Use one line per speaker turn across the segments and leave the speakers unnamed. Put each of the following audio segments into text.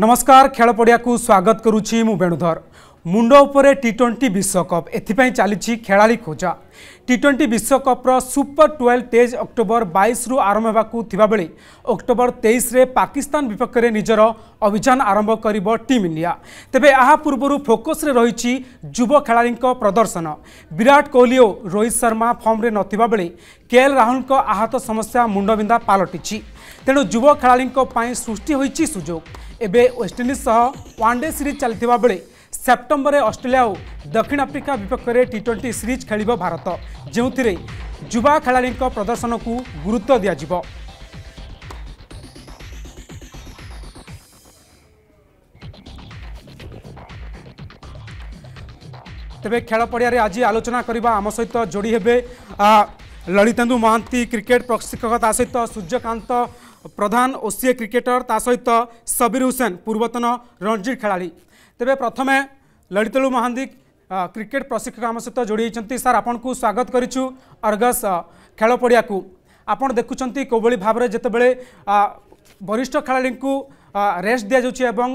ନମସ୍କାର ଖେଳ ପଡ଼ିଆକୁ ସ୍ୱାଗତ କରୁଛି ମୁଁ ବେଣୁଧର ମୁଣ୍ଡ ଉପରେ ଟି ଟ୍ୱେଣ୍ଟି ବିଶ୍ୱକପ୍ ଏଥିପାଇଁ ଚାଲିଛି ଖେଳାଳି ଖୋଜା ଟି ଟ୍ୱେଣ୍ଟି ବିଶ୍ୱକପ୍ର ସୁପର ଟୁଏଲ୍ଭ ଟେଜ୍ ଅକ୍ଟୋବର ବାଇଶରୁ ଆରମ୍ଭ ହେବାକୁ ଥିବାବେଳେ ଅକ୍ଟୋବର ତେଇଶରେ ପାକିସ୍ତାନ ବିପକ୍ଷରେ ନିଜର ଅଭିଯାନ ଆରମ୍ଭ କରିବ ଟିମ୍ ଇଣ୍ଡିଆ ତେବେ ଏହା ପୂର୍ବରୁ ଫୋକସ୍ରେ ରହିଛି ଯୁବ ଖେଳାଳିଙ୍କ ପ୍ରଦର୍ଶନ ବିରାଟ କୋହଲି ଓ ରୋହିତ ଶର୍ମା ଫର୍ମରେ ନଥିବା ବେଳେ କେଏଲ୍ ରାହୁଲଙ୍କ ଆହତ ସମସ୍ୟା ମୁଣ୍ଡବିନ୍ଧା ପାଲଟିଛି ତେଣୁ ଯୁବ ଖେଳାଳିଙ୍କ ପାଇଁ ସୃଷ୍ଟି ହୋଇଛି ସୁଯୋଗ एवं वेस्टइंडिज वे सीरीज चलता बेले सेप्टेम्बर अस्ट्रेलिया और दक्षिण आफ्रिका विपक्ष में टी ट्वेंटी सीरीज खेल भारत जो युवा खेला प्रदर्शन को गुरुत्व दिज्व तेरे खेल पड़िया आज आलोचना करने आम सहित जोड़ी हे ललितेन्दु महांती क्रिकेट प्रशिक्षकता सहित सूर्यकांत প্রধান ওসিএ ক্রিকেটর তা সহিত সবির হুসেন পূর্বতন রঞ্জি খেলাড়ি তেবে প্রথমে ললিতলু মহান্তি ক্রিকেট প্রশিক্ষক আম সহ যোড়ি হয়েছেন স্যার আপনার স্বাগত করছু অর্গস খেল পড়িয়া আপনার দেখুম কোভাবে ভাবে যেতবে বরিষ্ঠ খেলাড়ি ରେଷ୍ଟ ଦିଆଯାଉଛି ଏବଂ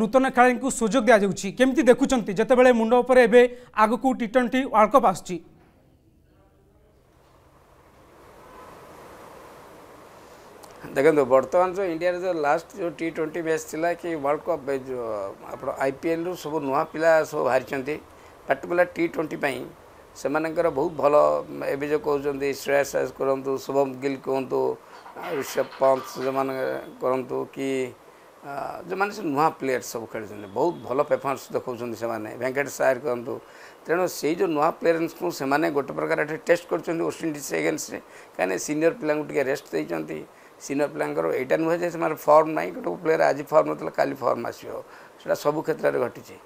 ନୂତନ ଖେଳାଳିଙ୍କୁ ସୁଯୋଗ ଦିଆଯାଉଛି କେମିତି ଦେଖୁଛନ୍ତି ଯେତେବେଳେ ମୁଣ୍ଡ ଉପରେ ଏବେ ଆଗକୁ ଟି ଟ୍ୱେଣ୍ଟି ୱାର୍ଲଡ଼ କପ୍ ଆସୁଛି
ଦେଖନ୍ତୁ ବର୍ତ୍ତମାନ ଯେଉଁ ଇଣ୍ଡିଆରେ ଯେଉଁ ଲାଷ୍ଟ ଯେଉଁ ଟି ଟ୍ୱେଣ୍ଟି ମ୍ୟାଚ୍ ଥିଲା କି ୱାର୍ଲଡ଼ କପ୍ ଯେଉଁ ଆପଣ ଆଇପିଏଲ୍ରୁ ସବୁ ନୂଆ ପିଲା ସବୁ ବାହାରିଛନ୍ତି ପାର୍ଟିକୁଲାର ଟି ଟ୍ୱେଣ୍ଟି ପାଇଁ ସେମାନଙ୍କର ବହୁତ ଭଲ ଏବେ ଯେଉଁ କହୁଛନ୍ତି ଶ୍ରେୟସ ଆୟସ କରନ୍ତୁ ଶୁଭମ ଗିଲ୍ କୁହନ୍ତୁ ଋଷଭ ପନ୍ତ ଯେଉଁମାନେ କରନ୍ତୁ କି ଯେଉଁମାନେ ସେ ନୂଆ ପ୍ଲେୟର ସବୁ ଖେଳୁଛନ୍ତି ବହୁତ ଭଲ ପରଫର୍ମାନ୍ସ ଦେଖାଉଛନ୍ତି ସେମାନେ ଭେଙ୍କଟେଶ ଆୟର କରନ୍ତୁ ତେଣୁ ସେଇ ଯେଉଁ ନୂଆ ପ୍ଲେୟର୍ସଙ୍କୁ ସେମାନେ ଗୋଟେ ପ୍ରକାର ଏଠି ଟେଷ୍ଟ କରୁଛନ୍ତି ୱେଷ୍ଟଇଣ୍ଡିଜ୍ ଏଗେନ୍ଷ୍ଟରେ କାହିଁକିନା ସିନିୟର ପିଲାଙ୍କୁ ଟିକେ ରେଷ୍ଟ ଦେଇଛନ୍ତି ସିନିୟର ପିଲାଙ୍କର ଏଇଟା ନୁହେଁ ଯେ ସେମାନେ ଫର୍ମ ନାହିଁ ଗୋଟେ ପ୍ଲେୟର ଆଜି ଫର୍ମ ନଥିଲା କାଲି ଫର୍ମ ଆସିବ ସେଇଟା ସବୁ କ୍ଷେତ୍ରରେ ଘଟିଛି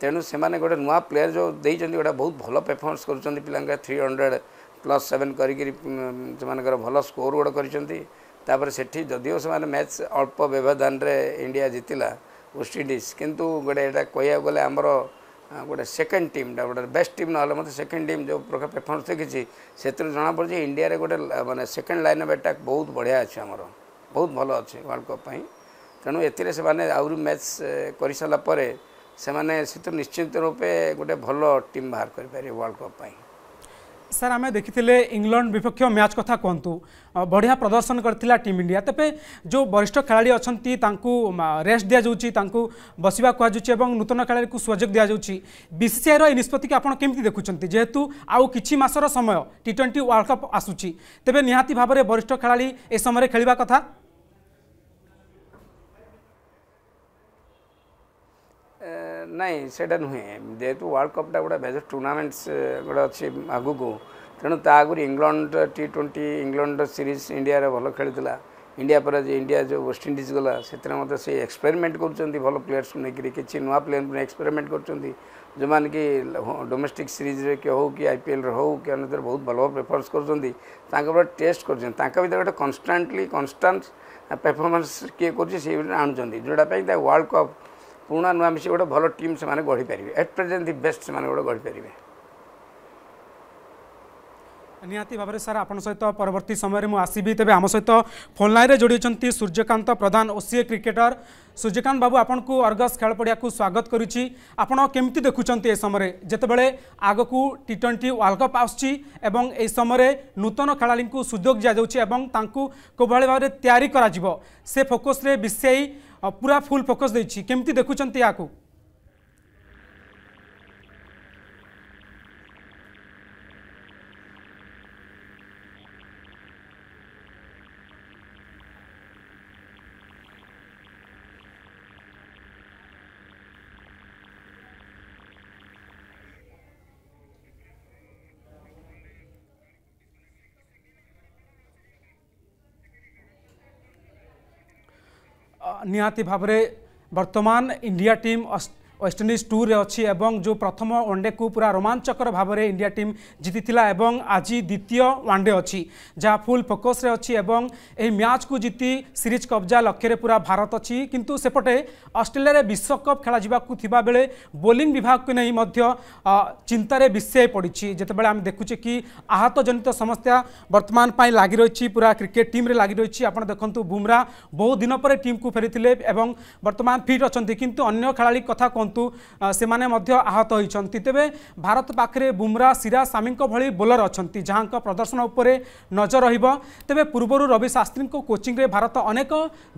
ତେଣୁ ସେମାନେ ଗୋଟେ ନୂଆ ପ୍ଲେୟର ଯେଉଁ ଦେଇଛନ୍ତି ଗୋଟେ ବହୁତ ଭଲ ପେର୍ଫର୍ମାନ୍ସ କରୁଛନ୍ତି ପିଲାଙ୍କ ଥ୍ରୀ ହଣ୍ଡ୍ରେଡ଼ ପ୍ଲସ୍ ସେଭେନ୍ କରିକିରି ସେମାନଙ୍କର ଭଲ ସ୍କୋର ଗୋଟେ କରିଛନ୍ତି ତାପରେ ସେଠି ଯଦିଓ ସେମାନେ ମ୍ୟାଚ୍ ଅଳ୍ପ ବ୍ୟବଧାନରେ ଇଣ୍ଡିଆ ଜିତିଲା ୱେଷ୍ଟଇଣ୍ଡିଜ୍ କିନ୍ତୁ ଗୋଟେ ଏଇଟା କହିବାକୁ ଗଲେ ଆମର ଗୋଟେ ସେକେଣ୍ଡ ଟିମ୍ଟା ଗୋଟେ ବେଷ୍ଟ ଟିମ୍ ନହେଲେ ମଧ୍ୟ ସେକେଣ୍ଡ ଟିମ୍ ଯେଉଁ ପ୍ରକାର ପରଫର୍ମାନ୍ସ ଦେଖିଛି ସେଥିରୁ ଜଣାପଡ଼ୁଛି ଇଣ୍ଡିଆରେ ଗୋଟେ ମାନେ ସେକେଣ୍ଡ ଲାଇନ୍ ଅଫ୍ ଆଟାକ୍ ବହୁତ ବଢ଼ିଆ ଅଛି ଆମର ବହୁତ ଭଲ ଅଛି ୱାର୍ଲଡ଼ କପ୍ ପାଇଁ ତେଣୁ ଏଥିରେ ସେମାନେ ଆହୁରି ମ୍ୟାଚ୍ କରିସାରିଲା ପରେ ସେମାନେ ସେଥିରୁ ନିଶ୍ଚିନ୍ତ ରୂପେ ଗୋଟେ ଭଲ ଟିମ୍ ବାହାର କରିପାରିବେ ୱାର୍ଲଡ଼ କପ୍ ପାଇଁ
স্যার আমি দেখিলে ইংল্যান্ড বিপক্ষ ম্যাচ কথা কুহতু বঢ়িয়া প্রদর্শন করে টিম ইন্ডিয়া তবে যে বরিষ্ঠ খেলাড়ি অনেক রেস্ট দিয়া যাচ্ছি তাঁকু বসবা কুহযাচ্ছে এবং নূতন খেলাড়ি সুযোগ দিয়া যাচ্ছে বিসিসিআই এই নিষ্পত্তিকে আপনার কমিটি দেখুছেন যেহেতু আউ কিছু মাসর সময় টি টোয়েন্টি ওয়ার্ল্ড কপ আসুচি তবে নিহতি ভাবে বরিষ্ঠ খেলাড়ি এ সময় খেলা কথা
ନାଇଁ ସେଇଟା ନୁହେଁ ଯେହେତୁ ୱାର୍ଲଡ଼ କପ୍ଟା ଗୋଟେ ମେଜର ଟୁର୍ଣ୍ଣାମେଣ୍ଟସ୍ ଗୋଟେ ଅଛି ଆଗକୁ ତେଣୁ ତା ଆଗରୁ England T twenty England series ଇଣ୍ଡିଆରେ ଭଲ ଖେଳିଥିଲା ଇଣ୍ଡିଆ ପରେ ଯେ ଇଣ୍ଡିଆ ଯେଉଁ ୱେଷ୍ଟଇଣ୍ଡିଜ୍ ଗଲା ସେଥିରେ ମଧ୍ୟ ସେ ଏକ୍ସପେରିମେଣ୍ଟ କରୁଛନ୍ତି ଭଲ ପ୍ଲେୟର୍ସକୁ ନେଇକରି କିଛି ନୂଆ ପ୍ଲେୟର୍ ନେଇ ଏକ୍ସପେରିମେଣ୍ଟ କରୁଛନ୍ତି ଯେଉଁମାନେ କି ଡୋମେଷ୍ଟିକ୍ ସିରିଜ୍ରେ କି ହେଉ କି ଆଇପିଏଲ୍ରେ ହେଉ କି ଅନ୍ୟଥିରେ ବହୁତ ଭଲ ଭଲ ପରଫର୍ମାନ୍ସ କରୁଛନ୍ତି ତାଙ୍କ ଉପରେ ଟେଷ୍ଟ କରୁଛନ୍ତି ତାଙ୍କ ଭିତରେ ଗୋଟେ କନଷ୍ଟାଣ୍ଟଲି କନଷ୍ଟାଣ୍ଟ ପରଫର୍ମାନ୍ସ କିଏ କରୁଛି ସେଇ ଆଣୁଛନ୍ତି ଯେଉଁଟା ପାଇଁ ତା ୱାର୍ଲଡ଼ କପ୍ ପୁରୁଣା ନୂଆ ମିଶି ଗୋଟେ ଭଲ ଟିମ୍ ସେମାନେ ଗଢ଼ିପାରିବେ ଏଟ୍ ପ୍ରେଜେଣ୍ଟ ଦି ବେଷ୍ଟ ସେମାନେ ଗୋଟେ ଗଢ଼ିପାରିବେ
ନିହାତି ଭାବରେ ସାର୍ ଆପଣ ସହିତ ପରବର୍ତ୍ତୀ ସମୟରେ ମୁଁ ଆସିବି ତେବେ ଆମ ସହିତ ଫୋନ୍ ଲାଇନ୍ରେ ଯୋଡ଼ିଛନ୍ତି ସୂର୍ଯ୍ୟକାନ୍ତ ପ୍ରଧାନ ଓ ସିଏ କ୍ରିକେଟର ସୂର୍ଯ୍ୟକାନ୍ତ ବାବୁ ଆପଣଙ୍କୁ ଅର୍ଗସ୍ ଖେଳ ପଡ଼ିଆକୁ ସ୍ୱାଗତ କରୁଛି ଆପଣ କେମିତି ଦେଖୁଛନ୍ତି ଏ ସମୟରେ ଯେତେବେଳେ ଆଗକୁ ଟି ଟ୍ୱେଣ୍ଟି ୱାର୍ଲଡ କପ୍ ଆସୁଛି ଏବଂ ଏହି ସମୟରେ ନୂତନ ଖେଳାଳିଙ୍କୁ ସୁଯୋଗ ଦିଆଯାଉଛି ଏବଂ ତାଙ୍କୁ କିଭଳି ଭାବରେ ତିଆରି କରାଯିବ ସେ ଫୋକସ୍ରେ ବିଶେଷ पूरा फुल फोकस देमती देखुं या ନିହାତି ଭାବରେ ବର୍ତ୍ତମାନ ଇଣ୍ଡିଆ ଟିମ୍ ওয়েস্টইন্ডিজ টুরে অছি এবং যে প্রথম ওয়ানডে কু পুরা রোমাঞ্চকর ভাবে ইন্ডিয়া টিম জিতি এবং আজ দ্বিতীয় ওয়ানডে অছি যা ফুল ফোকসে অছি এবং এই ম্যাচ কু জিতি সিরিজ কব্জা লক্ষ্যের পুরা ভারত অছি কিন্তু সেপটে অস্ট্রেলিয়ার বিশ্বকপ খেলা যা বেড়ে বোলিং বিভাগকে নেই মধ্যে চিন্তার বিশেষ পড়ছে যেতবে আমি দেখুছি কি আহত জনিত সমস্যা বর্তমান লাগি রয়েছে পুরা ক্রিকেট টিম্রে লাগি রয়েছে আপনার দেখুন বুমরা বহু দিন পরে টিম কু ফেরি এবং বর্তমান ফিট অনেক অন্য খেলা কথা কুহ କୁହନ୍ତୁ ସେମାନେ ମଧ୍ୟ ଆହତ ହୋଇଛନ୍ତି ତେବେ ଭାରତ ପାଖରେ ବୁମ୍ରା ସିରା ସାମିଙ୍କ ଭଳି ବୋଲର ଅଛନ୍ତି ଯାହାଙ୍କ ପ୍ରଦର୍ଶନ ଉପରେ ନଜର ରହିବ ତେବେ ପୂର୍ବରୁ ରବି ଶାସ୍ତ୍ରୀଙ୍କ କୋଚିଂରେ ଭାରତ ଅନେକ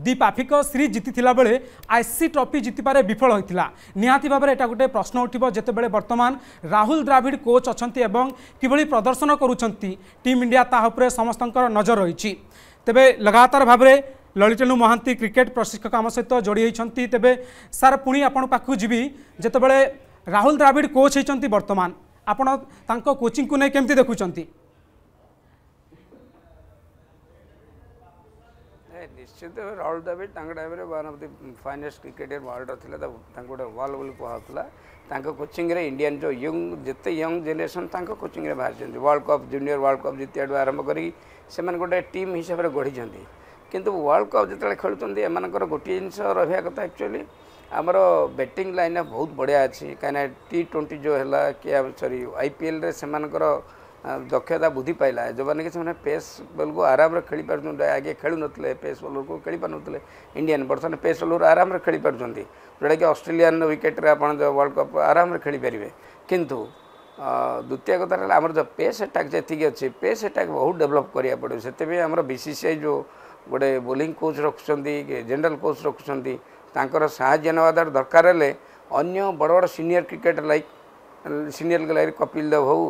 ଦ୍ୱିପାକ୍ଷିକ ସିରିଜ୍ ଜିତିଥିଲା ବେଳେ ଆଇସିସି ଟ୍ରଫି ଜିତିବାରେ ବିଫଳ ହୋଇଥିଲା ନିହାତି ଭାବରେ এটা গোটে প্রশ্ন উঠিব যেতবে বর্তমান রাহুল দ্রাভিড কোচ অনেক এবং কিভাবে প্রদর্শন করুচার টিম ইন্ডিয়া তা উপরে সমস্ত নজর রয়েছে তেবে লগাতার ভাবে ଲଳିତେଣୁ ମହାନ୍ତି କ୍ରିକେଟ୍ ପ୍ରଶିକ୍ଷକ ଆମ ସହିତ ଯୋଡ଼ି ହୋଇଛନ୍ତି ତେବେ ସାର୍ ପୁଣି ଆପଣଙ୍କ ପାଖକୁ ଯିବି ଯେତେବେଳେ ରାହୁଲ ଦ୍ରାବିଡ଼ କୋଚ୍ ହୋଇଛନ୍ତି ବର୍ତ୍ତମାନ ଆପଣ ତାଙ୍କ କୋଚିଂକୁ ନେଇ କେମିତି ଦେଖୁଛନ୍ତି
ନିଶ୍ଚିତ ଭାବେ ରାହୁଲ ଦ୍ରାବିଡ଼ ତାଙ୍କ ଟାଇମ୍ରେ one of the finest cricketer ୱାର୍ଲଡ଼ର ଥିଲା ତାଙ୍କୁ ଗୋଟେ ୱାଲ୍ ବୋଲି କୁହାହେଉଥିଲା ତାଙ୍କ କୋଚିଂରେ ଇଣ୍ଡିଆନ୍ ଯେଉଁ ୟଙ୍ଗ ଯେତେ ୟଙ୍ଗ ଜେନେରେସନ୍ ତାଙ୍କ କୋଚିଂରେ ବାହାରିଛନ୍ତି world cup junior world cup ଜିତିବାଠୁ ଆରମ୍ଭ କରି ସେମାନେ ଗୋଟେ ଟିମ୍ ହିସାବରେ ଗଢ଼ିଛନ୍ତି କିନ୍ତୁ ୱାର୍ଲଡ଼ କପ୍ ଯେତେବେଳେ ଖେଳୁଛନ୍ତି ଏମାନଙ୍କର ଗୋଟିଏ ଜିନିଷ ରହିବା କଥା ଆକ୍ଚୁଆଲି ଆମର ବ୍ୟାଟିଂ ଲାଇନ୍ ବହୁତ ବଢ଼ିଆ ଅଛି କାହିଁକିନା ଟି ଟ୍ୱେଣ୍ଟି ଯେଉଁ ହେଲା କି ସରି ଆଇପିଏଲ୍ରେ ସେମାନଙ୍କର ଦକ୍ଷତା ବୃଦ୍ଧି ପାଇଲା ଯେଉଁମାନେ କି ସେମାନେ ପେସ୍ ବଲ୍କୁ ଆରାମରେ ଖେଳିପାରୁଛନ୍ତି ଆଗେ ଖେଳୁନଥିଲେ ପେସ୍ ବଲ୍କୁ ଖେଳିପାରୁନଥିଲେ ଇଣ୍ଡିଆନ୍ ବର୍ତ୍ତମାନ ପେସ୍ ବଲ୍ରୁ ଆରାମରେ ଖେଳିପାରୁଛନ୍ତି ଯେଉଁଟାକି ଅଷ୍ଟ୍ରେଲିଆନ୍ ୱିକେଟ୍ରେ ଆପଣ ଯେଉଁ ୱାର୍ଲଡ଼ କପ୍ ଆରାମରେ ଖେଳିପାରିବେ କିନ୍ତୁ ଦ୍ୱିତୀୟ କଥା ହେଲା ଆମର ଯେଉଁ ପେସ୍ ଆଟାକ୍ ଯେତିକି ଅଛି ପେସ୍ ଆଟାକ୍ ବହୁତ ଡେଭଲପ୍ କରିବାକୁ ପଡ଼ିବ ସେଥିପାଇଁ ଆମର ବିସିସିଆଇ ଯେଉଁ ଗୋଟେ ବୋଲିଂ କୋଚ୍ ରଖୁଛନ୍ତି ଜେନେରାଲ୍ କୋଚ୍ ରଖୁଛନ୍ତି ତାଙ୍କର ସାହାଯ୍ୟ ନେବା ଦ୍ୱାରା ଦରକାର ହେଲେ ଅନ୍ୟ ବଡ଼ ବଡ଼ senior cricket like senior like Kapil Dev ହେଉ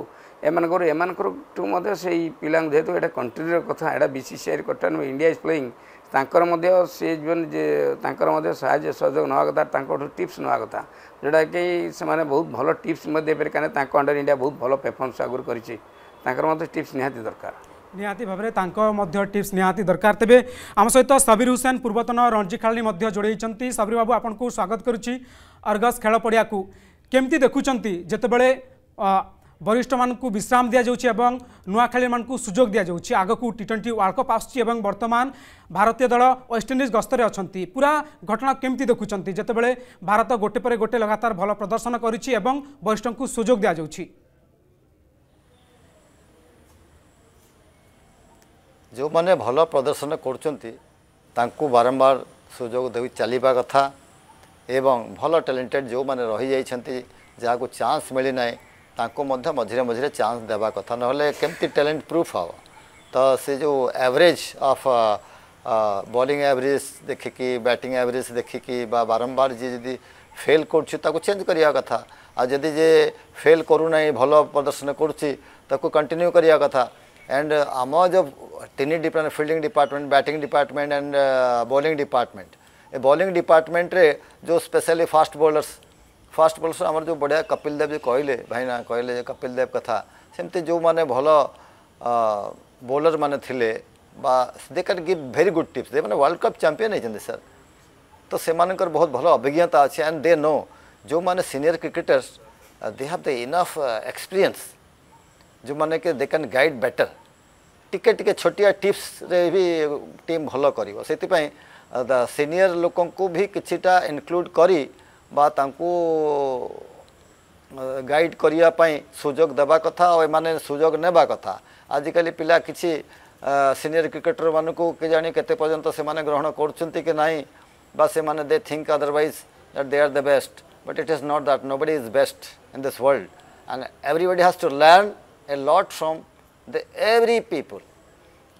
ଏମାନଙ୍କର ଏମାନଙ୍କରଠୁ ମଧ୍ୟ ସେଇ ପିଲାଙ୍କୁ ଯେହେତୁ ଏଇଟା କଣ୍ଟ୍ରିର କଥା ଏଇଟା ବି ସି ସି ଆଇ କଥା ନୁହେଁ ଇଣ୍ଡିଆ ଇଜ୍ ପ୍ଲେଇଂ ତାଙ୍କର ମଧ୍ୟ ସେ ଜୀବନ ଯେ ତାଙ୍କର ମଧ୍ୟ ସାହାଯ୍ୟ ସହଯୋଗ ନେବା କଥା ତାଙ୍କଠୁ ଟିପ୍ସ ନେବା କଥା ଯେଉଁଟାକି ସେମାନେ ବହୁତ ଭଲ ଟିପ୍ସ ମଧ୍ୟ ଦେଇପାରିବେ କାରଣ ତାଙ୍କ ଅଣ୍ଡର ଇଣ୍ଡିଆ ବହୁତ ଭଲ ପରଫର୍ମାନ୍ସ ଆଗରୁ କରିଛି ତାଙ୍କର ମଧ୍ୟ ଟିପ୍ସ ନିହାତି ଦରକାର
ନିହାତି ଭାବରେ ତାଙ୍କ ମଧ୍ୟ ଟିପ୍ସ ନିହାତି ଦରକାର ତେବେ ଆମ ସହିତ ସବିର ହୁସେନ ପୂର୍ବତନ ରଣଜୀ ଖେଳାଳି ମଧ୍ୟ ଯୋଡ଼େଇଛନ୍ତି ସବିର ବାବୁ ଆପଣଙ୍କୁ ସ୍ୱାଗତ କରୁଛି ଅର୍ଗସ୍ ଖେଳ ପଡ଼ିଆକୁ କେମିତି ଦେଖୁଛନ୍ତି ଯେତେବେଳେ ବରିଷ୍ଠମାନଙ୍କୁ ବିଶ୍ରାମ ଦିଆଯାଉଛି ଏବଂ ନୂଆଖେଳାଳିମାନଙ୍କୁ ସୁଯୋଗ ଦିଆଯାଉଛି ଆଗକୁ ଟି ଟ୍ୱେଣ୍ଟି ୱାର୍ଲଡ଼ କପ୍ ଆସୁଛି ଏବଂ ବର୍ତ୍ତମାନ ଭାରତୀୟ ଦଳ ୱେଷ୍ଟଇଣ୍ଡିଜ୍ ଗସ୍ତରେ ଅଛନ୍ତି ପୁରା ଘଟଣା କେମିତି ଦେଖୁଛନ୍ତି ଯେତେବେଳେ ଭାରତ ଗୋଟେ ପରେ ଗୋଟେ ଲଗାତାର ଭଲ ପ୍ରଦର୍ଶନ କରିଛି ଏବଂ ବରିଷ୍ଠଙ୍କୁ ସୁଯୋଗ ଦିଆଯାଉଛି
जो मैंने भल प्रदर्शन कर बारंबार सुजोग दे चलवा कथा एवं भल टैलेंटेड जो मैंने रही जाती जहाँ चान्स मिलना मझे मझे चान्स देवा कथा ना केमती टैलेंट प्रूफ हम तो सी जो एवरेज अफ बॉलिंग एवरेज देखिकी बैटिंग एवरेज देखिकी बा बारंबार जी जी फेल कर चेंज करवा कथा आदि जे फेल करूना भल प्रदर्शन करूँ कंटिन्यू करवा कथा and uh, a merge of tennis department, fielding department, batting department and uh, bowling department. ए बॉलिंग डिपार्टमेंट्रे जो specially fast bowlers fast bowlers आमर जो बढ़िया कपिल देव जी कहले भाईना कहले कपिल देव कथा सेमती जो मैंने भल बोलर मैंने थे they can give very good tips they मैंने वर्ल्ड कप चैंपियन होती सर तो से बहुत भल अभिज्ञता अच्छे एंड दे नो जो मैंने senior cricketers they have the enough experience जो मैंने कि दे कैन गाइड बेटर टिके टिके छोटिया टिप्स रे भी टीम भल कर सीनियर लोक को भी किटा इनक्लूड कर गाइड करने सुजोग देवा कथा और मैंने सुजोग नवा कथा आजिकल पा कि सीनियर क्रिकेटर मानक जाने के पर्यटन से मैंने ग्रहण कर नहीं they think otherwise that they are the best but it is not that nobody is best in this world and everybody has to learn a lot from the every people.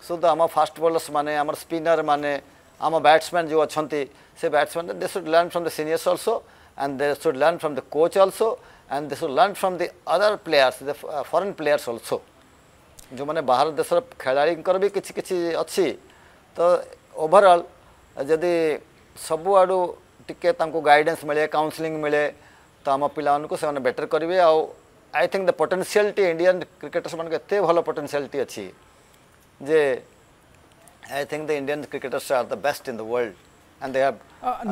So the our fast bowlers mane, our spinner mane, our batsman jo achanti, se batsman they should learn from the seniors also and they should learn from the coach also and they should learn from the other players, the foreign players also. जो मैंने बाहर देशर खेलाड़ीकर भी किसी किसी अच्छी तो overall जदि सबुआड़ू टी गाइडेन्स मिले काउनसलींग मिले तो आम पाने बेटर करेंगे आ ଆଇ ଥିଙ୍କ ଦ ପୋଟେନ୍ସିଆଲଟି ଇଣ୍ଡିଆନ୍ କ୍ରିକେଟର୍ସମାନଙ୍କ ଏତେ ଭଲ ପୋଟେନ୍ସିଆଲଟି ଅଛି ଯେ I think the Indian cricketers are the best in the world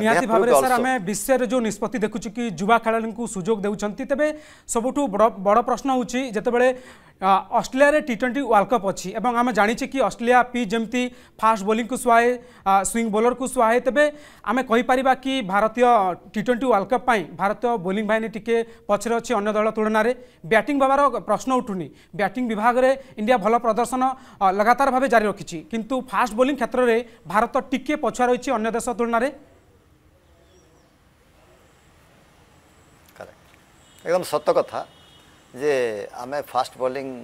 ନିହାତି ଭାବରେ ସାର୍ ଆମେ
ବିଶ୍ୱରେ ଯେଉଁ ନିଷ୍ପତ୍ତି ଦେଖୁଛୁ କି ଯୁବା ଖେଳାଳିଙ୍କୁ ସୁଯୋଗ ଦେଉଛନ୍ତି ତେବେ ସବୁଠୁ ବଡ଼ ବଡ଼ ପ୍ରଶ୍ନ ହେଉଛି ଯେତେବେଳେ অস্ট্রেলিয়ার টি টোয়েন্টি ওয়ার্ল্ড কপ অছি এবং আমি জাঁচে কি অস্ট্রেলিয়া পিচ যেমি ফাষ্ট বোলিং কু সুহায়ে সুইং বোলর কু সুহায়ে তবে আমি কইপারা কি ভারতীয় টি টোয়েন্টি ওয়ার্ল্ড কপ ভারতীয় বোলিং বাহিনী টিকি পছরে অছি অন্য দল তুলনায় ব্যাটিং বাবার প্রশ্ন উঠুনি ব্যাটিং বিভাগের ইন্ডিয়া ভাল প্রদর্শন লগাতার ভাবে জারি রাখি কিন্তু ফাষ্ট বোলিং ক্ষেত্রে ভারত টিকি পছুয়া রয়েছে অন্য দেশ তুলনায়
একদম সত কথা जे आम फास्ट बोलिंग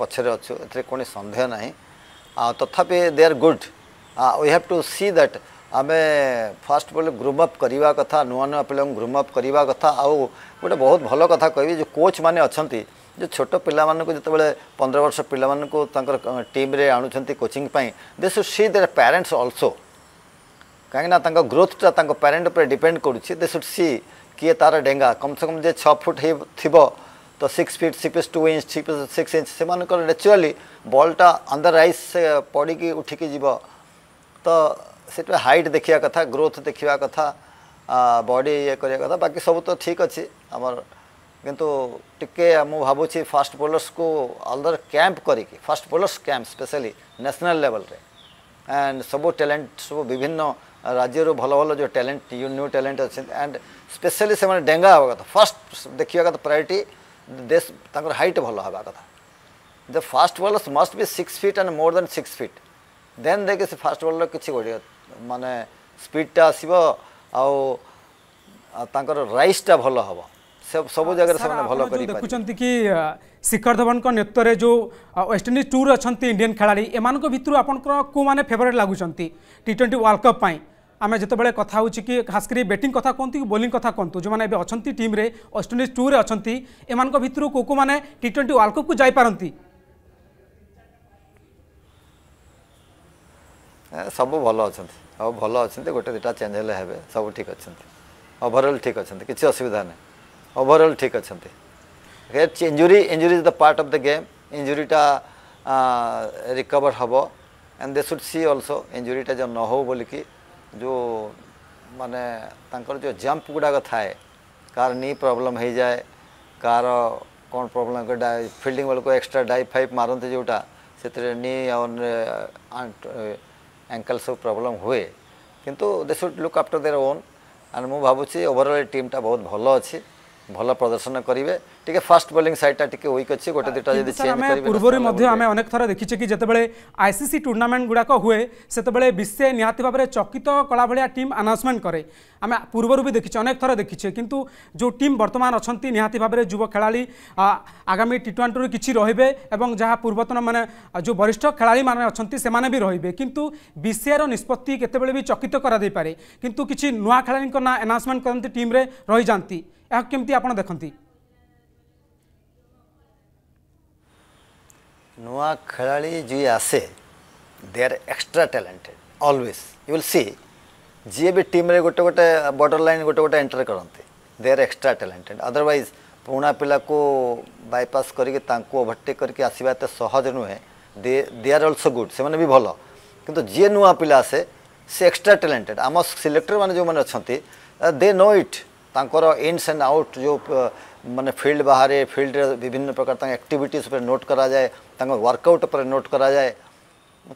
पचर अच्छा कौन सन्देह ना तथापि they are good we have to see that आम फास्ट बोलिंग ग्रुमअप करने कथा नुआ नुआ पे ग्रुमअप करने कथा आउ गोटे बहुत भल कथ कह कोच मैंने अच्छा जो छोट पेतने पंद्रह वर्ष पेला टीम आणुंट कोचिंग दे सु सी देर प्यारेन्ट्स अल्सो कहीं ग्रोथटा प्यारेन्ट पर डिपेड करुच्छे दे सी କିଏ ତା'ର ଡେଙ୍ଗା କମ୍ ସେ କମ୍ ଯେ ଛଅ ଫୁଟ୍ ହେଇ ଥିବ ତ six feet six plus two inch six plus six inch ସେମାନଙ୍କର ନେଚୁରାଲି ବଲ୍ଟା ଅଣ୍ଡର ରାଇସ୍ ସେ ପଡ଼ିକି ଉଠିକି ଯିବ ତ ସେଟା ହାଇଟ୍ ଦେଖିବା କଥା ଗ୍ରୋଥ୍ ଦେଖିବା କଥା ବଡ଼ି ଇଏ କରିବା କଥା ବାକି ସବୁ ତ ଠିକ୍ ଅଛି ଆମର କିନ୍ତୁ ଟିକେ ମୁଁ ଭାବୁଛି ଫାଷ୍ଟ ବୋଲର୍ସକୁ ଅଲଦର କ୍ୟାମ୍ପ କରିକି fast bowlers camp specially national ଲେଭେଲରେ ଆଣ୍ଡ ସବୁ ଟ୍ୟାଲେଣ୍ଟ ସବୁ ବିଭିନ୍ନ ରାଜ୍ୟରୁ ଭଲ ଭଲ ଯେଉଁ ଟ୍ୟାଲେଣ୍ଟ ନ୍ୟୁ ଟ୍ୟାଲେଣ୍ଟ ଅଛନ୍ତି ଆଣ୍ଡ ସ୍ପେଶାଲି ସେମାନେ ଡେଙ୍ଗା ହେବା କଥା ଫାଷ୍ଟ ଦେଖିବା କଥା ପ୍ରାୟୋରିଟି ଦେଶ ତାଙ୍କର ହାଇଟ୍ ଭଲ ହେବା କଥା the fast bowlers must be six feet and more than six feet then ଦେଇକି ସେ ଫାଷ୍ଟ ବଲର କିଛି ଗୋଟେ ମାନେ ସ୍ପିଡ଼ଟା ଆସିବ ଆଉ ତାଙ୍କର ରାଇସ୍ଟା ଭଲ ହେବ ସବୁ ଜାଗାରେ ସେମାନେ ଭଲ କରି
ଦେଖୁଛନ୍ତି କି ଶିଖର ଧବନଙ୍କ ନେତୃତ୍ୱରେ ଯେଉଁ ୱେଷ୍ଟଇଣ୍ଡିଜ୍ ଟୁର୍ ଅଛନ୍ତି ଇଣ୍ଡିଆନ୍ ଖେଳାଳି ଏମାନଙ୍କ ଭିତରୁ ଆପଣଙ୍କର କେଉଁମାନେ ଫେଭରେଟ୍ ଲାଗୁଛନ୍ତି ଟି ଟ୍ୱେଣ୍ଟି ୱାର୍ଲଡ଼ କପ୍ ପାଇଁ आम जितेबाला कथा कि खास कर बैटिंग कथा कहतु कि बोलिंग कथा कहतु जो मैंने अच्छा टीम वेस्टइंडिज टू रे अच्छा एम भितर को को मैंने टी ट्वेंटी वर्ल्ड कप को जापारती
सब भल अच्छा सब भल अच्छा गोटे दुटा चेंज हे सब ठीक अच्छा ओभरअल ठीक अच्छा किसी असुविधा ना ओभरअल ठीक अच्छा injury injury is the part of the game इंजुरीटा रिकवर हम and they should see also इंजुरीटा जो न हो बोलिकी ଯେଉଁ ମାନେ ତାଙ୍କର ଯେଉଁ ଜମ୍ପ ଗୁଡ଼ାକ ଥାଏ କାହାର ନି ପ୍ରୋବ୍ଲେମ୍ ହେଇଯାଏ କାହାର କ'ଣ ପ୍ରୋବ୍ଲେମ୍ ଫିଲ୍ଡିଂ ବେଳକୁ ଏକ୍ସଟ୍ରା ଡାଇଭ୍ ଫାଇଭ୍ ମାରନ୍ତି ଯେଉଁଟା ସେଥିରେ ନି ଆଉ ଆଙ୍କେଲ୍ ସବୁ ପ୍ରୋବ୍ଲେମ୍ ହୁଏ କିନ୍ତୁ they should look after their own and ମୁଁ ଭାବୁଛି ଓଭରଅଲ୍ ଟିମ୍ଟା ବହୁତ ଭଲ ଅଛି ভাল প্রদর্শন করবে টিকে ফাস্ট বোলিং সাইডটা টিকে উইক আছে গোটে দুটা যদি চেঞ্জ করবে পূর্বরি মধ্যে আমি
অনেক থরে দেখিছে কি যেতেবেলে আইসিসি টুর্নামেন্ট গুড়াক হুয়ে সেতেবেলে বিশ্বে নিহাতি ভাবে চকিত কলা ভলিয়া টিম আনাউন্সমেন্ট করে আমি পূর্বরু বি দেখিছে অনেক থরে দেখিছে কিন্তু যে টিম বর্তমান অছন্তি নিহাতি ভাবে যুব খেলাড়ি আগামী টি টোয়েন্টিরু কিছু রহবে এবং যাহা পূর্বতন মানে যে বরিষ্ঠ খেলাড়ি মানে অছন্তি সেমানে বি রহবে কিন্তু বিসিআর নিষ্পত্তি কেতেবেলে বি চকিত করা দেই পারে কিন্তু কিছু নয়া খেলাড়িঙ্ক না আনাউন্সমেন্ট করতে টিমরে রহি যান্তি यहाँ आप देखती
नुआ खेला जी आसे they are extra talented always you will see जी भी टीम रे गोटे गोटे बॉर्डर लाइन गोटे गोटे एंटर करते they are extra talented otherwise पुणा पिला को बाइपास करके ओभरटेक करके आसवा एत सहज नुहे दे आर अल्सो गुड से भी भल कि जी नुआ पिला आसे से एक्सट्रा टैलेंटेड आम सिलेक्टर मैंने जो मैंने अच्छा दे नो इट तांकर इंडस एंड आउट जो मान फिल्ड बाहर फिल्ड विभिन्न प्रकार एक्टिविट नोट कराए वर्कआउट पर नोट कराए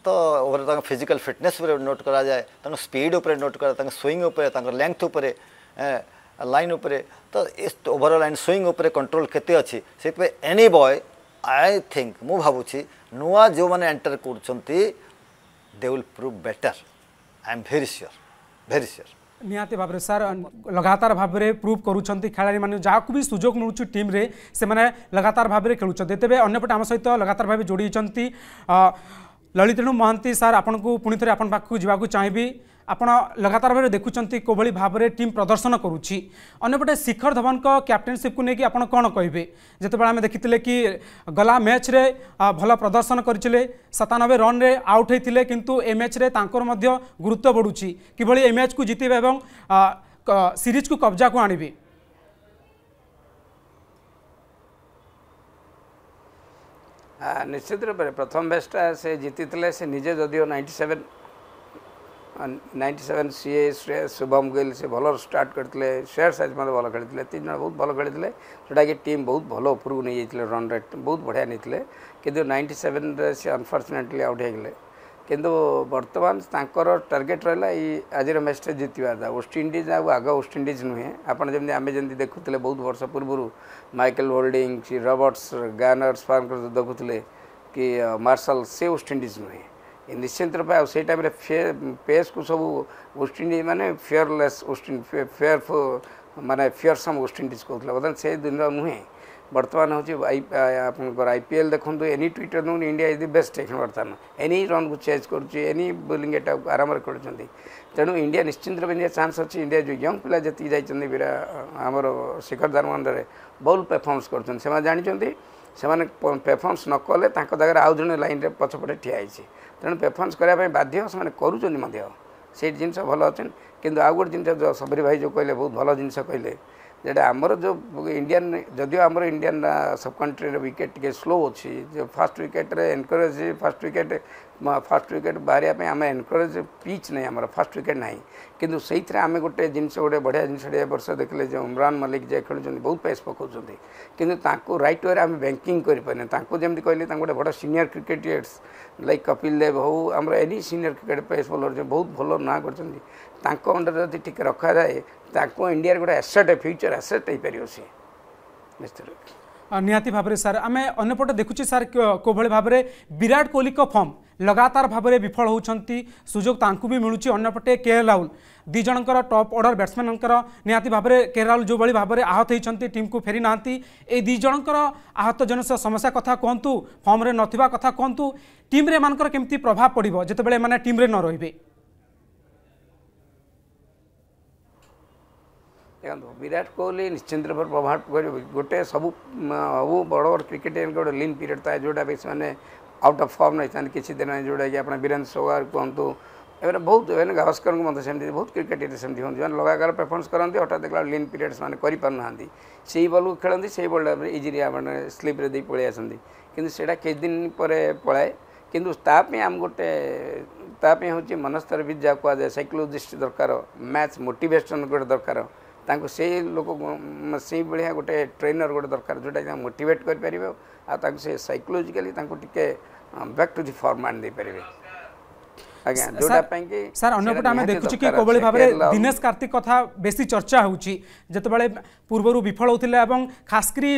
तो ओवर फिजिकल फिटनेस पर नोट कराए स्पीड उपर नोट कर स्विंग लेंथ उपर लाइन उपर तो ओवरऑल एंड स्विंग कंट्रोल के एनी बय आई थिंक मुझे भावुची नुआ जो मैंने एंटर कर they will prove better I am very sure very sure
ନିହାତି ଭାବରେ ସାର୍ ଲଗାତାର ଭାବରେ ପ୍ରୁଭ୍ କରୁଛନ୍ତି ଖେଳାଳିମାନେ ଯାହାକୁ ବି ସୁଯୋଗ ମିଳୁଛି ଟିମ୍ରେ ସେମାନେ ଲଗାତାର ଭାବରେ ଖେଳୁଛନ୍ତି ତେବେ ଅନ୍ୟପଟେ ଆମ ସହିତ ଲଗାତାର ଭାବେ ଯୋଡ଼ି ହୋଇଛନ୍ତି ଲଳିତେଣୁ ମହାନ୍ତି ସାର୍ ଆପଣଙ୍କୁ ପୁଣି ଥରେ ଆପଣଙ୍କ ପାଖକୁ ଯିବାକୁ ଚାହିଁବି ଆପଣ ଲଗାତାର ଭାବେ ଦେଖୁଛନ୍ତି କୋଭଳି ଭାବରେ ଟିମ୍ ପ୍ରଦର୍ଶନ କରୁଛି ଅନ୍ୟପଟେ ଶିଖର ଧୱନଙ୍କ କ୍ୟାପ୍ଟେନସିପ୍କୁ ନେଇକି ଆପଣ କ'ଣ କହିବେ ଯେତେବେଳେ ଆମେ ଦେଖିଥିଲେ କି ଗଲା ମ୍ୟାଚ୍ରେ ଭଲ ପ୍ରଦର୍ଶନ କରିଥିଲେ ସତାନବେ ରନ୍ରେ ଆଉଟ୍ ହୋଇଥିଲେ କିନ୍ତୁ ଏ ମ୍ୟାଚ୍ରେ ତାଙ୍କର ମଧ୍ୟ ଗୁରୁତ୍ୱ ବଢ଼ୁଛି କିଭଳି ଏ ମ୍ୟାଚ୍କୁ ଜିତିବେ ଏବଂ ସିରିଜ୍କୁ କବ୍ଜାକୁ ଆଣିବେ
ନିଶ୍ଚିତ ରୂପରେ ପ୍ରଥମ ମ୍ୟାଚ୍ଟା ସେ ଜିତିଥିଲେ ସେ ନିଜେ ଯଦିଓ ନାଇଣ୍ଟି ସେଭେନ୍ नाइंटी सेवेन सी शुभम गिल से भल स्टार्ट करते शेयर सैज मैं भल खेली तीन जन बहुत भल खेली जोटा कि टीम बहुत भल ऊपर रन रेट बहुत बढ़िया नहीं थे कि नाइंटी सेवेन से अनफर्चुनेटली आउट होते कि बर्तमान तर टार्गेट रहा आज टे जितवा वेस्टइंडिज आग वेस्टइंडिज नुहे आपत आम जमी देखुले बहुत वर्ष पूर्व माइकेल होल्डिंग रबर्ट्स गानर्स मान देखुले कि मार्शल से वेस्टइंडिज नुहे निश्चिन्त रूपमा टाइम फेयर पेसको सबै वेस्ट इन्डिज म फेयरलेस फेयर फोर म फियरसम् वेस्ट इन्ड कि दिन नुहेँ बर्तमान हौ आप आइपिएल देख्नु एनी टुटर देखिन्छु इन्डिया इजि बेस्ट एक् वर्तमान एनी रन चेन्ज गर्छ एनी आरम्रो गर्छु ते इन्डिया निश्चिन्त रूपमा चान्स अनि इन्डिया यङ प्ले आम शिखर धारमा बौल पर्फमास गर्छन् जान्छ पर्फमास नकले त्यो आउँज लैन पछपटे ठिया तर पेफरन्स गर् बाध्य जिनिस जिन्सा अहिले किन आउँ गए जिन्सा सबरी भाइ कहिले बहुत भयो जिन्सा कहिले যেটা আমার যে ইন্ডিয়ান যদিও আমার ইন্ডিয়ান সবকন্ট্রির উইকেট টিকে স্লো অছি যে ফার্স্ট উইকেটরে encourage fast wicket fast wicket বাহারা আমি এনকরেজ পিচ নাই আমার ফার্স্ট উইকেট নাই কিন্তু সেইথিরে আমি গোটে জিনিস গোটে বঢ়িয়া জিনিসটা এ বর্ষ দেখলে যে ইমরান মল্লিক যে খেলুଛନ୍ତି ବହୁତ ପେସ୍ ପକାଉଛନ୍ତି କିନ୍ତୁ ତାଙ୍କୁ ରାଇଟ୍ ୱେରେ ଆମେ ବ୍ୟାଙ୍କିଂ କରିପାରୁନେ ତାଙ୍କୁ ଯେମିତି କହିଲେ ତାଙ୍କୁ ଗୋଟେ ବଡ଼ senior cricketers like Kapil Dev ହଉ ଆମର any senior cricket pace bowler ଯେ ବହୁତ ଭଲ ନାଁ କରିଛନ୍ତି ତାଙ୍କ ଅଣ୍ଡର ଯଦି ଟିକେ ରଖାଯାଏ ତାଙ୍କୁ ଇଣ୍ଡିଆର ଗୋଟେ ଆସେଟ୍ ଫ୍ୟୁଚର ଆସେଟ୍ ହେଇପାରିବ ସିଏ ନିଶ୍ଚିତ
ନିହାତି ଭାବରେ ସାର୍ ଆମେ ଅନ୍ୟପଟେ ଦେଖୁଛେ ସାର୍ କେଉଁଭଳି ଭାବରେ ବିରାଟ କୋହଲିଙ୍କ ଫର୍ମ ଲଗାତାର ଭାବରେ ବିଫଳ ହେଉଛନ୍ତି ସୁଯୋଗ ତାଙ୍କୁ ବି ମିଳୁଛି ଅନ୍ୟପଟେ କେ ଏଲ୍ ରାହୁଲ ଦୁଇ ଜଣଙ୍କର ଟପ୍ ଅର୍ଡ଼ର ବ୍ୟାଟ୍ସମ୍ୟାନଙ୍କର ନିହାତି ଭାବରେ କେ ରାହୁଲ ଯେଉଁଭଳି ଭାବରେ ଆହତ ହୋଇଛନ୍ତି ଟିମ୍କୁ ଫେରିନାହାନ୍ତି ଏଇ ଦୁଇ ଜଣଙ୍କର ଆହତ ଜନିତ ସମସ୍ୟା କଥା କୁହନ୍ତୁ ଫର୍ମରେ ନଥିବା କଥା କୁହନ୍ତୁ ଟିମ୍ରେ ଏମାନଙ୍କର କେମିତି ପ୍ରଭାବ ପଡ଼ିବ ଯେତେବେଳେ ଏମାନେ ଟିମ୍ରେ ନ ରହିବେ
ଦେଖନ୍ତୁ ବିରାଟ କୋହଲି ନିଶ୍ଚିନ୍ଦ୍ରଭର ପ୍ରଭାବ କରିବ ଗୋଟେ ସବୁ ସବୁ ବଡ଼ ବଡ଼ କ୍ରିକେଟିଆନଙ୍କ ଗୋଟେ ଲିନ୍ ପିରିୟଡ଼ ଥାଏ ଯେଉଁଟା ବି ସେମାନେ ଆଉଟ୍ ଅଫ୍ ଫର୍ମ ରହିଥାନ୍ତି କିଛି ଦିନ ଯେଉଁଟାକି ଆପଣ ବୀରେନ ସୋଗାର କୁହନ୍ତୁ ଏମାନେ ବହୁତ ଏମାନେ ଗାଭାସ୍କରଙ୍କୁ ମଧ୍ୟ ସେମିତି ବହୁତ କ୍ରିକେଟରେ ସେମିତି ହୁଅନ୍ତି ସେମାନେ ଲଗାତାର ପରଫର୍ମାନ୍ସ କରନ୍ତି ହଠାତ୍ ଦେଖିଲା ଲିନ୍ ପିରିୟଡ଼ ସେମାନେ କରିପାରୁନାହାନ୍ତି ସେଇ ବଲ୍କୁ ଖେଳନ୍ତି ସେଇ ବଲ୍ଟା ଇଜିଲି ଆପଣ ସ୍ଲିପ୍ରେ ଦେଇ ପଳେଇ ଆସନ୍ତି କିନ୍ତୁ ସେଇଟା କିଛି ଦିନ ପରେ ପଳାଏ କିନ୍ତୁ ତା ପାଇଁ ଆମ ଗୋଟେ ତା ପାଇଁ ହେଉଛି ମନସ୍ତରବିତ ଯାହା କୁହାଯାଏ ସାଇକୋଲୋଜିଷ୍ଟ ଦରକାର ମ୍ୟାଥ୍ ମୋଟିଭେସନ୍ ଗୋଟେ ଦରକାର ତାଙ୍କୁ ସେଇ ଲୋକ ସେଇଭଳିଆ ଗୋଟେ ଟ୍ରେନର୍ ଗୋଟେ ଦରକାର ଯେଉଁଟାକି ତାଙ୍କୁ ମୋଟିଭେଟ୍ କରିପାରିବେ ଆଉ ତାଙ୍କୁ ସେ ସାଇକୋଲୋଜିକାଲି ତାଙ୍କୁ ଟିକେ ବ୍ୟାକ୍ ଟୁ ଦି ଫର୍ମାଟ୍ ଦେଇପାରିବେ ସାର୍ ଅନ୍ୟପଟେ ଆମେ ଦେଖୁଛୁ କି କୋଭଳି ଭାବରେ ଦିନେଶ
କାର୍ତ୍ତିକ କଥା ବେଶୀ ଚର୍ଚ୍ଚା ହେଉଛି ଯେତେବେଳେ ପୂର୍ବରୁ ବିଫଳ ହେଉଥିଲେ ଏବଂ ଖାସ୍ କରି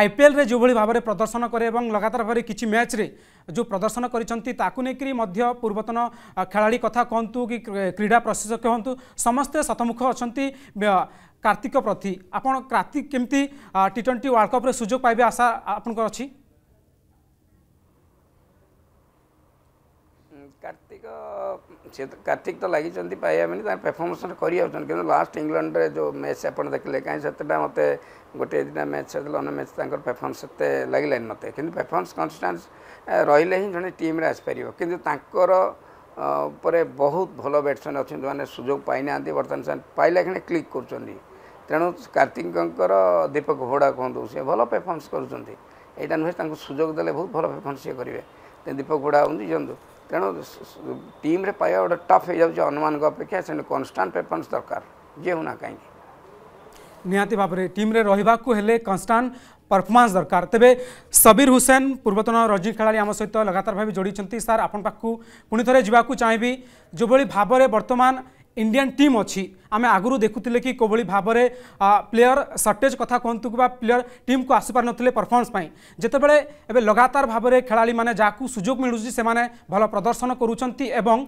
ଆଇପିଏଲ୍ରେ ଯେଉଁଭଳି ଭାବରେ ପ୍ରଦର୍ଶନ କରେ ଏବଂ ଲଗାତାର ଭାବରେ କିଛି ମ୍ୟାଚ୍ରେ ଯେଉଁ ପ୍ରଦର୍ଶନ କରିଛନ୍ତି ତାକୁ ନେଇକରି ମଧ୍ୟ ପୂର୍ବତନ ଖେଳାଳି କଥା କୁହନ୍ତୁ କି କ୍ରୀଡ଼ା ପ୍ରଶିକ୍ଷକ ହୁଅନ୍ତୁ ସମସ୍ତେ ଶତମୁଖ ଅଛନ୍ତି କାର୍ତ୍ତିକ ପ୍ରତି ଆପଣ କାର୍ତ୍ତିକ କେମିତି ଟି ଟ୍ୱେଣ୍ଟି ୱାର୍ଲଡ଼କପ୍ରେ ସୁଯୋଗ ପାଇବେ ଆଶା ଆପଣଙ୍କର ଅଛି
ସେ କାର୍ତ୍ତିକ ତ ଲାଗିଛନ୍ତି ପାଇବାନି ତାଙ୍କ ପରଫର୍ମାନ୍ସ କରିଯାଉଛନ୍ତି କିନ୍ତୁ ଲାଷ୍ଟ ଇଂଲଣ୍ଡରେ ଯେଉଁ ମ୍ୟାଚ୍ ଆପଣ ଦେଖିଲେ କାହିଁକି ସେତେଟା ମୋତେ ଗୋଟିଏ ଦୁଇଟା ମ୍ୟାଚ୍ ସହିତ ଅନ୍ୟ ମ୍ୟାଚ୍ ତାଙ୍କର ପରଫର୍ମାନ୍ସ ଏତେ ଲାଗିଲାନି ମୋତେ କିନ୍ତୁ ପରଫର୍ମାନ୍ସ କନଷ୍ଟାନ୍ସ ରହିଲେ ହିଁ ଜଣେ ଟିମ୍ରେ ଆସିପାରିବ କିନ୍ତୁ ତାଙ୍କର ଉପରେ ବହୁତ ଭଲ ବ୍ୟାଟ୍ସମ୍ୟାନ୍ ଅଛନ୍ତି ଯେଉଁମାନେ ସୁଯୋଗ ପାଇନାହାନ୍ତି ବର୍ତ୍ତମାନ ସେମାନେ ପାଇଲା କ୍ଷଣି କ୍ଲିକ୍ କରୁଛନ୍ତି ତେଣୁ କାର୍ତ୍ତିକଙ୍କର ଦୀପକ ଘୋଡ଼ା କୁହନ୍ତୁ ସେ ଭଲ ପରଫର୍ମାନ୍ସ କରୁଛନ୍ତି ଏଇଟା ନୁହେଁ ତାଙ୍କୁ ସୁଯୋଗ ଦେଲେ ବହୁତ ଭଲ ପରଫର୍ମାନ୍ସ ସିଏ କରିବେ ଦୀପକ ଘୋଡ଼ା ହୁଅନ୍ତୁ ଜିଅନ୍ତୁ तेणु टीम पाया गोटे टफ हो जाए अनुमान अपेक्षा से कन्स्टाट पेफरेन्स दरकार जे हूँ कहीं
भाव में टीम रही कन्स्टाट परफॉर्मेंस दरकार तेरे सबीर हुसैन पूर्वतन रजनी खेला आम सहित लगातार भाव जोड़ी सर आप पुणी थे जावाक चाहे जो भाव में बर्तमान इंडियान टीम अच्छी आम आगु देखुले कि कोभଳି भावर प्लेयर सर्टेज कथा कहतु बा प्लेयर टीम को आसी पारे परफर्मांस जितेबले ए लगातार भाव में खेला मैंने जहाँ सुजोग मिलूँ से भल प्रदर्शन करुँच एवं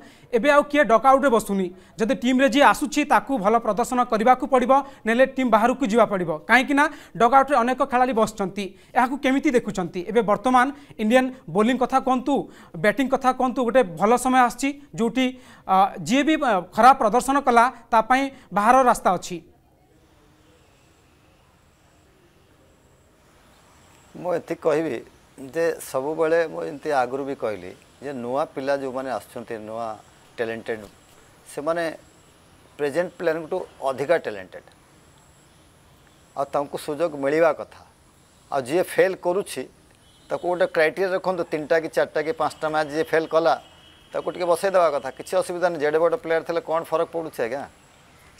आउ किए डकआउट्रे बसुनी जदि टीम्रे जी आसूची भल प्रदर्शन करने को पड़ो ने टीम बाहर को जीवा पड़ो कहीं डकआउट्रे अनेक खेला बसुँच यहाँ केमी देखुं एवं बर्तमान इंडियान बोलिंग कथा कहतु ব্যাটিং কথা কুহতু গোটে ভাল সময় আসছি যেটি যিয়ে বি খারাপ প্রদর্শন কলা তাপাই बाहर रास्ता अच्छी
मुझे कह सब बड़े मुझे भी कहली जे पिला जो मैंने आसा टैलेंटेड से मैंने प्रेजेंट प्लेन टू अधिका टैलेंटेड आज सुजोग मिलवा कथ आए फेल करुच्ची गोटे क्राइटे रखु तीन टा कि चार्टा कि पांचटा मैच जी फेल कला बसईदे कथ किसी असुविधा नहीं जेड बड़े प्लेयर थे कौन फरक पड़ू आज्ञा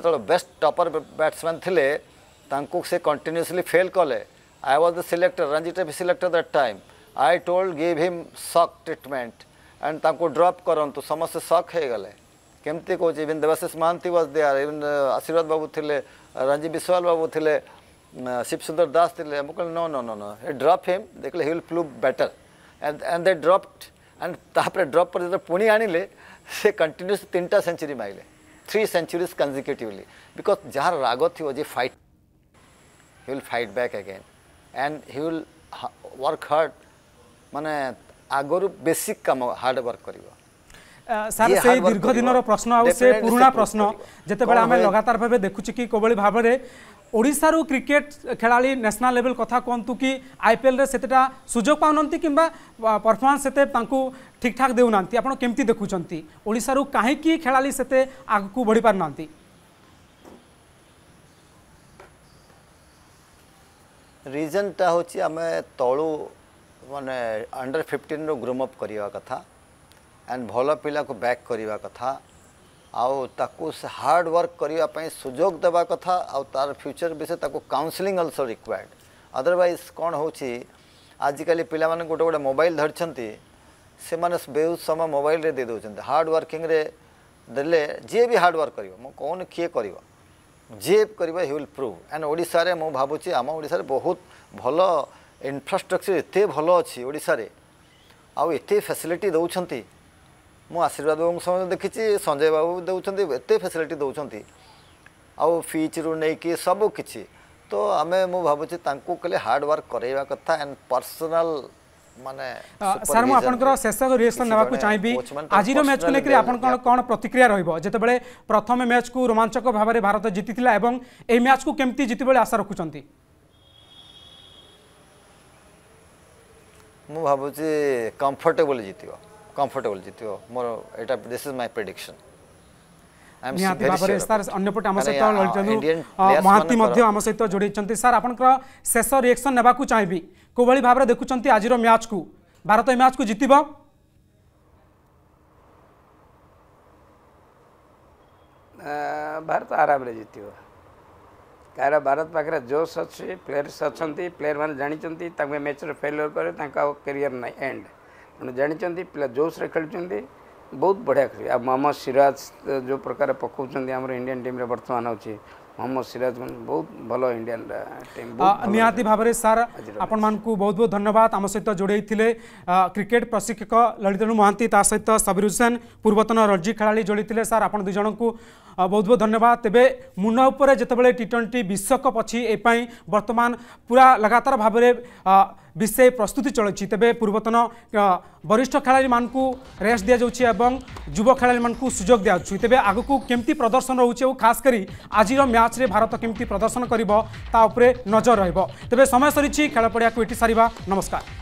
जो बेस्ट टपर बैट्समैन थे से कंटिन्यूसली फेल कले I was the selector Ranji भी selector that time I told give him such treatment and drop कर समस्त सक होगले केमती coach even Debasish Mohanty was there even Ashirwad Babu थे रंजी विश्वाल बाबू थे शिव सुंदर दास थे मुझे no no no no a drop him देखले हिल प्लू better and and they dropped and drop पर जो पुणी आणले से कंटिन्यूस तीन सेंचुरी मारे three centuries consecutively because Jahar Ragathi was a fight. He will fight back again and he will work hard. মানে আগর বেসিক কাম হার্ড ওয়ার্ক করিব
સાર સહીર દીર્ઘદિનરો પ્રશ્ન આઉ સે પુરણા પ્રશ્ન જેતે બેલે અમે લગાતાર ભબે દેખુ ચી કી કોબળી ભાબરે ઓડિસારૂ ક્રિકેટ ખેલાડી નેશનલ લેવલ કથા કોનતુ કી આઈપીએલ રે સતેટા સુજોગ પાહનંતિ કિમ્બા પરફોર્મન્સ સતે પાંકુ ઠીક ઠાક દેઉનાંતિ આપણો કેમતી દેખુચંતિ ઓડિસારૂ કાહી કી ખેલાડી સતે આગુકુ બડી પરનાંતિ
રીઝન તા હોચી અમે તળુ મને અન્ડર 15 રો ગ્રુમ અપ કરીવા કથા एंड भल पा को बैक करने कथा आउ वर्क करने सुजोग देवा कथा आउ तार फ्यूचर विषय काउनसलींग अल्सो रिक्वायर्ड अदरवाइज कौन हो आजिकल पिला गोटे गोटे मोबाइल धरी से मैंने बहुत समय मोबाइल दे दौरान हार्ड वर्किंग रे दे जी भी हार्ड वर्क कर कौन किए कर जी कर प्रूव एंड ओडा मुझे भावुची आम ओडा बहुत भल इनफ्रास्ट्रक्चर एत भल अच्छी ओडार आते फैसिलिटी दौरान मुझ आशीर्वाद बाबू देखी संजय बाबू देखते एत फैसिलिटी दौंस आउ फिच रू नहीं सबकि तो आम मुझे खाली हार्ड वर्क करवा कथा एंड पर्सनाल माने सर शेष रिएक्शन ने चाहिए आज मैच को लेकर आप
कौन प्रतिक्रिया रत प्रथम मैच को रोमांचक भाव में भारत जीति मैच को कमी जीत आशा रखुं
मुझे कम्फर्टेबल जितना कम्फर्टेबल जितियो मोर एटा दिस इज माय प्रेडिक्शन निहाती भावे सर अंपटे आम सहित लड़ी महांती
आम सहित जोड़ सर आप शेष रिएक्शन ने चाहिए कोई भाव में देखुं आज मैच को भारत मैच को जितब
भारत आराम जित कह भारत पाखे जोश अच्छे प्लेयर्स अच्छा प्लेयर मैंने जानते मैच फेलियर पर कैरियर ना एंड ଆପଣ ଜାଣିଛନ୍ତି ପିଲା ଜୋସ୍ରେ ଖେଳୁଛନ୍ତି ବହୁତ ବଢ଼ିଆ ଖେଳିବେ ଆଉ ମହମ୍ମଦ ସିରାଜ ଯେଉଁ ପ୍ରକାର ପକାଉଛନ୍ତି ଆମର ଇଣ୍ଡିଆନ୍ ଟିମ୍ରେ ବର୍ତ୍ତମାନ ଅଛି ମହମ୍ମଦ ସିରାଜ ବହୁତ ଭଲ ଇଣ୍ଡିଆନ୍ ଟିମ୍ ନିହାତି
ଭାବରେ ସାର୍ ଆପଣମାନଙ୍କୁ ବହୁତ ବହୁତ ଧନ୍ୟବାଦ ଆମ ସହିତ ଯୋଡ଼େଇଥିଲେ କ୍ରିକେଟ୍ ପ୍ରଶିକ୍ଷକ ଲଳିତେନ୍ଦୁ ମହାନ୍ତି ତା ସହିତ ସବିର ହୁସେନ ପୂର୍ବତନ ରଣଜୀ ଖେଳାଳି ଯୋଡ଼ିଥିଲେ ସାର୍ ଆପଣ ଦୁଇ ଜଣଙ୍କୁ ବହୁତ ବହୁତ ଧନ୍ୟବାଦ ତେବେ ମୁଣ୍ଡ ଉପରେ ଯେତେବେଳେ ଟି ଟ୍ୱେଣ୍ଟି ବିଶ୍ୱକପ୍ ଅଛି ଏପାଇଁ ବର୍ତ୍ତମାନ ପୁରା ଲଗାତାର ଭାବରେ विषय प्रस्तुति चलती तेज पूर्वतन वरिष्ठ खेलाडी म रेस्ट दिउँछ जुव खेलाडी सुजोग सुझाव दिउँछु तेज आगको केमि प्रदर्शन रोचे और खास गरि आज म्याच भारत केमि प्रदर्शन गर नजर रहेछ समय सरी खेलपडिया ये सार नमस्कार